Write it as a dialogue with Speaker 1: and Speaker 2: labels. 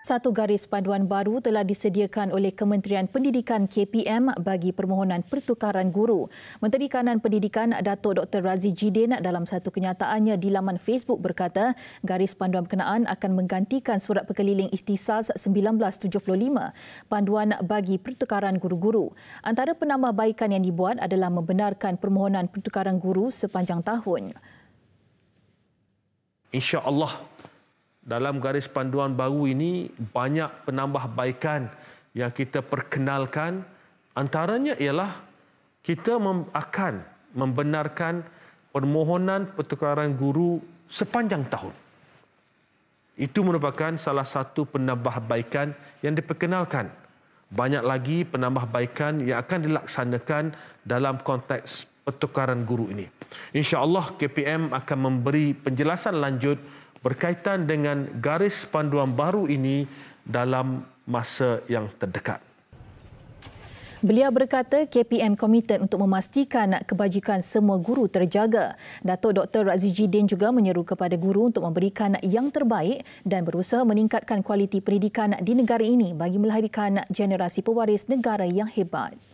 Speaker 1: Satu garis panduan baru telah disediakan oleh Kementerian Pendidikan KPM bagi permohonan pertukaran guru. Menteri Kanan Pendidikan Datuk Dr. Razi Jidin dalam satu kenyataannya di laman Facebook berkata, garis panduan berkenaan akan menggantikan surat pekeliling Ihtisas 1975, panduan bagi pertukaran guru-guru. Antara penambahbaikan yang dibuat adalah membenarkan permohonan pertukaran guru sepanjang tahun.
Speaker 2: Insya-Allah dalam garis panduan baru ini banyak penambahbaikan yang kita perkenalkan antaranya ialah kita akan membenarkan permohonan pertukaran guru sepanjang tahun. Itu merupakan salah satu penambahbaikan yang diperkenalkan. Banyak lagi penambahbaikan yang akan dilaksanakan dalam konteks pertukaran guru ini. Insya-Allah KPM akan memberi penjelasan lanjut berkaitan dengan garis panduan baru ini dalam masa yang terdekat.
Speaker 1: Beliau berkata KPM komited untuk memastikan kebajikan semua guru terjaga. Datuk Dr. Razi Jidin juga menyeru kepada guru untuk memberikan yang terbaik dan berusaha meningkatkan kualiti pendidikan di negara ini bagi melahirkan generasi pewaris negara yang hebat.